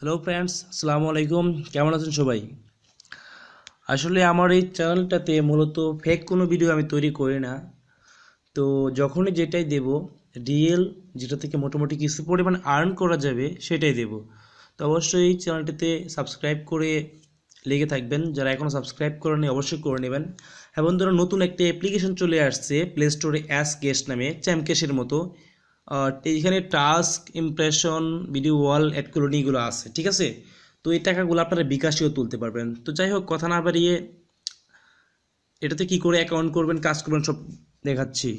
hello friends আসসালামু আলাইকুম কেমন আছেন সবাই আসলে আমার এই চ্যানেলটাতে মূলত ফেক কোনো ভিডিও আমি তৈরি করি না তো যখনই যেটাই দেব রিয়েল যেটা থেকে মোটামুটি কিছু পরিমাণ আর্ন করা যাবে সেটাই দেব তো অবশ্যই এই চ্যানেলটিতে সাবস্ক্রাইব করে লেগে থাকবেন যারা এখনও সাবস্ক্রাইব করেনি অবশ্যই করে নেবেন এবং হ্যাঁ ধরো নতুন একটা অ্যাপ্লিকেশন চলে আসছে প্লে স্টোরে অ্যাস গেস্ট নামে চ্যামকেশের মতো এইখানে task impression video wall ad কলোনিগুলো আছে ঠিক আছে তো এই টাকাগুলো আপনারা বিকাশেও তুলতে পারবেন তো যাই হোক কথা না বাড়িয়ে এটাতে কি করে অ্যাকাউন্ট করবেন কাজ করবেন সব দেখাচ্ছি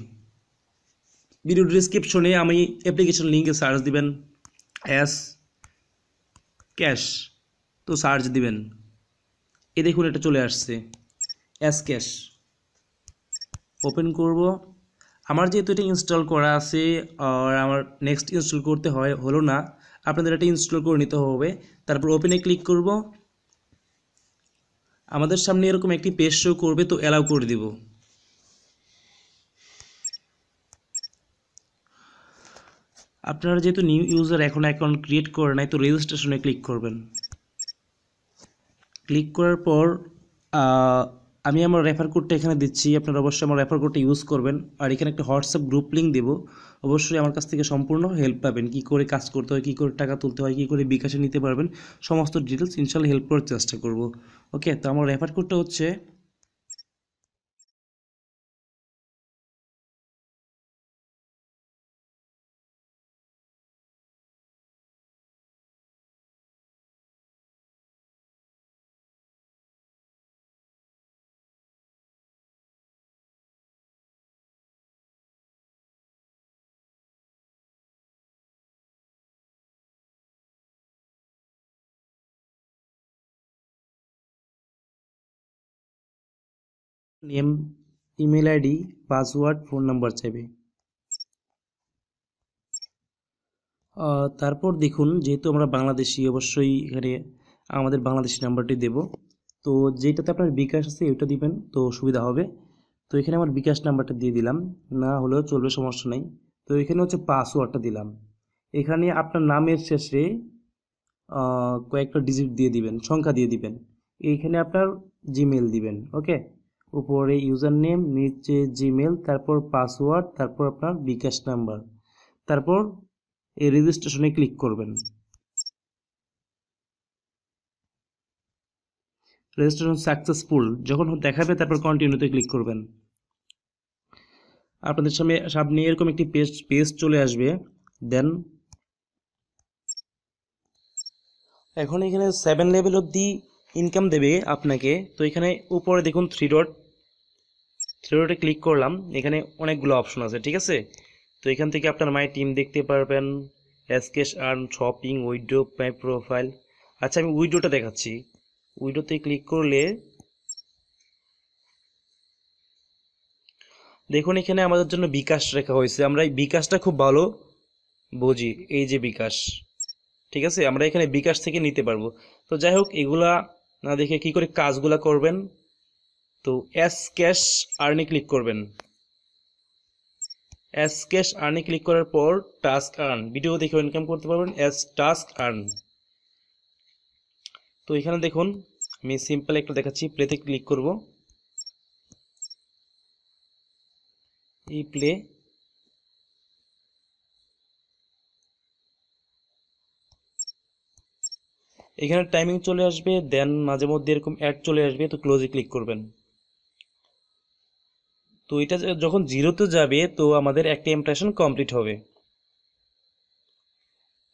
ভিডিও ডিসক্রিপশনে আমি অ্যাপ্লিকেশন লিঙ্কে সার্চ দিবেন অ্যাস ক্যাশ তো সার্চ দিবেন এ দেখুন এটা চলে আসছে অ্যাস ক্যাশ ওপেন করব আমার যেহেতু এটা ইনস্টল করা আছে আর আমার নেক্সট ইনস্টল করতে হয় হলো না আপনাদের এটা ইনস্টল করে নিতে হবে তারপর ওপেনে ক্লিক করব আমাদের সামনে এরকম একটি পেজ শো করবে তো অ্যালাউ করে দিব আপনারা যেহেতু নিউ ইউজার এখন অ্যাকাউন্ট ক্রিয়েট করে নাই তো রেজিস্ট্রেশনে ক্লিক করবেন ক্লিক করার পর আমি আমার রেফার কোডটা এখানে দিচ্ছি আপনারা অবশ্যই আমার রেফার কোডটা ইউজ করবেন আর এখানে একটা হোয়াটসঅ্যাপ গ্রুপ লিঙ্ক দেবো অবশ্যই আমার কাছ থেকে সম্পূর্ণ হেল্প পাবেন কি করে কাজ করতে হয় কি করে টাকা তুলতে হয় কি করে বিকাশে নিতে পারবেন সমস্ত ডিটেলস ইনশাল্লাহ হেল্প করার চেষ্টা করব ওকে তো আমার রেফার কোডটা হচ্ছে name email ID password phone number চাইবে তারপর দেখুন যেহেতু আমরা বাংলাদেশি অবশ্যই এখানে আমাদের বাংলাদেশি নাম্বারটি দেব তো যেটাতে আপনার বিকাশ আছে ওইটা দিবেন তো সুবিধা হবে তো এখানে আমার বিকাশ নাম্বারটা দিয়ে দিলাম না হলেও চলবে সমস্যা নেই তো এখানে হচ্ছে পাসওয়ার্ডটা দিলাম এখানে আপনার নামের শেষে কয়েকটা ডিজিট দিয়ে দিবেন সংখ্যা দিয়ে দিবেন এইখানে আপনার জিমেল দিবেন ওকে উপরে ইউজার নেম নিচে জিমেল তারপর পাসওয়ার্ড তারপর আপনার বিকাশ নাম্বার তারপর এই রেজিস্ট্রেশনে ক্লিক করবেন রেজিস্ট্রেশন সাকসেসফুল যখন দেখাবে তারপর কন্টিনিউতে ক্লিক করবেন আপনাদের সামনে সামনে এরকম একটি পেজ পেজ চলে আসবে দেন এখন এখানে seven level of the income দেবে আপনাকে তো এখানে উপরে দেখুন থ্রি ডট থ্রি ডটে ক্লিক করলাম এখানে অনেকগুলো অপশন আছে ঠিক আছে তো এখান থেকে আপনার মাই টিম দেখতে পারবেন অ্যাসকেশ earn shopping withdraw my profile আচ্ছা আমি উইডোটা দেখাচ্ছি উইডোতে ক্লিক করলে দেখুন এখানে আমাদের জন্য বিকাশ রেখা হয়েছে আমরা এই বিকাশটা খুব ভালো বুঝি এই যে বিকাশ ঠিক আছে আমরা এখানে বিকাশ থেকে নিতে পারবো তো যাই হোক এগুলা না দেখে কি করে কাজগুলা করবেন তো এস ক্যাশ আর্নি ক্লিক করবেন এস ক্যাশ আর্নি ক্লিক করার পর টাস্ক আর্ন ভিডিও দেখে ইনকাম করতে পারবেন এস টাস্ক আর্ন তো এখানে দেখুন আমি সিম্পল একটা দেখাচ্ছি প্লেতে ক্লিক করব এই প্লে এখানে টাইমিং চলে আসবে দেন মাঝে মধ্যে এরকম অ্যাড চলে আসবে তো ক্লোজে ক্লিক করবেন তো এটা যখন জিরোতে যাবে তো আমাদের একটা ইম্প্রেশন কমপ্লিট হবে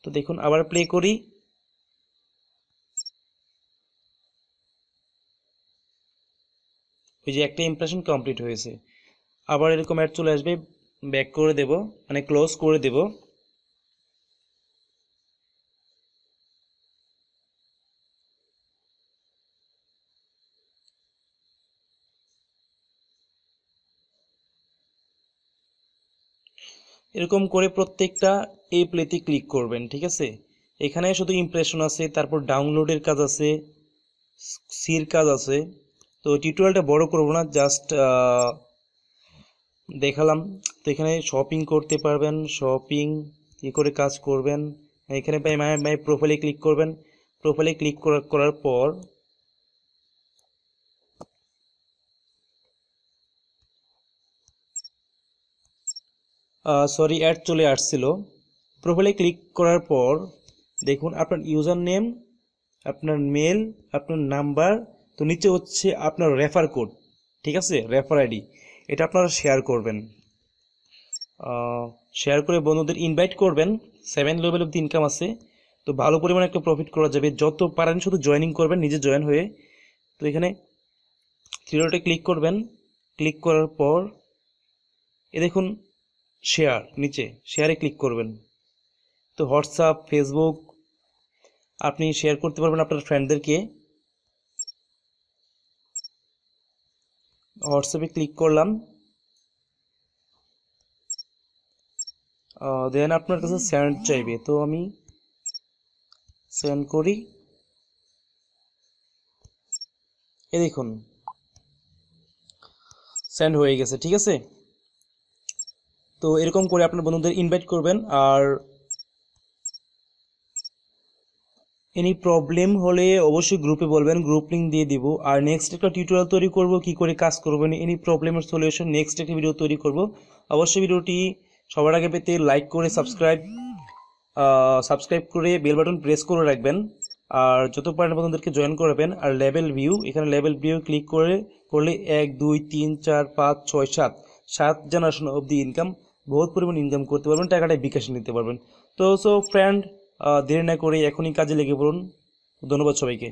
তো দেখুন আবার প্লে করি ওই যে একটা ইমপ্রেশন কমপ্লিট হয়েছে আবার এরকম অ্যাড চলে আসবে ব্যাক করে দেব মানে ক্লোজ করে দেব এরকম করে প্রত্যেকটা এ প্লেতে ক্লিক করবেন ঠিক আছে এখানে শুধু ইমপ্রেশন আছে তারপর ডাউনলোডের কাজ আছে সির কাজ আছে তো টিউটোরিয়ালটা বড় করব না জাস্ট দেখালাম তো এখানে শপিং করতে পারবেন শপিং কী করে কাজ করবেন এখানে মাই মাই প্রোফাইলে ক্লিক করবেন প্রোফাইলে ক্লিক করার পর সরি অ্যাড চলে আসছিল প্রোফাইলে ক্লিক করার পর দেখুন আপনার ইউজার নেম আপনার মেল আপনার নাম্বার তো নিচে হচ্ছে আপনার রেফার কোড ঠিক আছে রেফার আইডি এটা আপনারা শেয়ার করবেন শেয়ার করে বন্ধুদের ইনভাইট করবেন সেভেন লেভেল অব্দি ইনকাম আছে তো ভালো পরিমাণে একটা প্রফিট করা যাবে যত পারেন শুধু জয়েনিং করবেন নিজে জয়েন হয়ে তো এখানে থ্রি ক্লিক করবেন ক্লিক করার পর এ দেখুন শেয়ার নিচে শেয়ারে ক্লিক করবেন তো হোয়াটসঅ্যাপ ফেসবুক আপনি শেয়ার করতে পারবেন আপনার ফ্রেন্ডদেরকে হোয়াটসঅ্যাপে ক্লিক করলাম দেন আপনার কাছে স্যান্ড চাইবে তো আমি সেন্ড করি এ দেখুন সেন্ড হয়ে গেছে ঠিক আছে তো এরকম করে আপনার বন্ধুদের ইনভাইট করবেন আর এনি প্রবলেম হলে অবশ্যই গ্রুপে বলবেন গ্রুপ লিঙ্ক দিয়ে দিব আর নেক্সট একটা টিউটোরিয়াল তৈরি করব কি করে কাজ করবেন এনি প্রবলেমের সলিউশন নেক্সট একটা ভিডিও তৈরি করব অবশ্যই ভিডিওটি সবার আগে পেতে লাইক করে সাবস্ক্রাইব সাবস্ক্রাইব করে বেল বাটন প্রেস করে রাখবেন আর যত পারেন বন্ধুদেরকে জয়েন করাবেন আর লেভেল ভিউ এখানে লেভেল ভিউ ক্লিক করে করলে এক দুই তিন চার পাঁচ ছয় সাত সাত জেনারেশন অব দি ইনকাম বহুত পরিমাণ ইনকাম করতে পারবেন টাকাটা বিকাশে নিতে পারবেন তো সো ফ্রেন্ড দেরি না করে এখনই কাজে লেগে পড়ুন ধন্যবাদ সবাইকে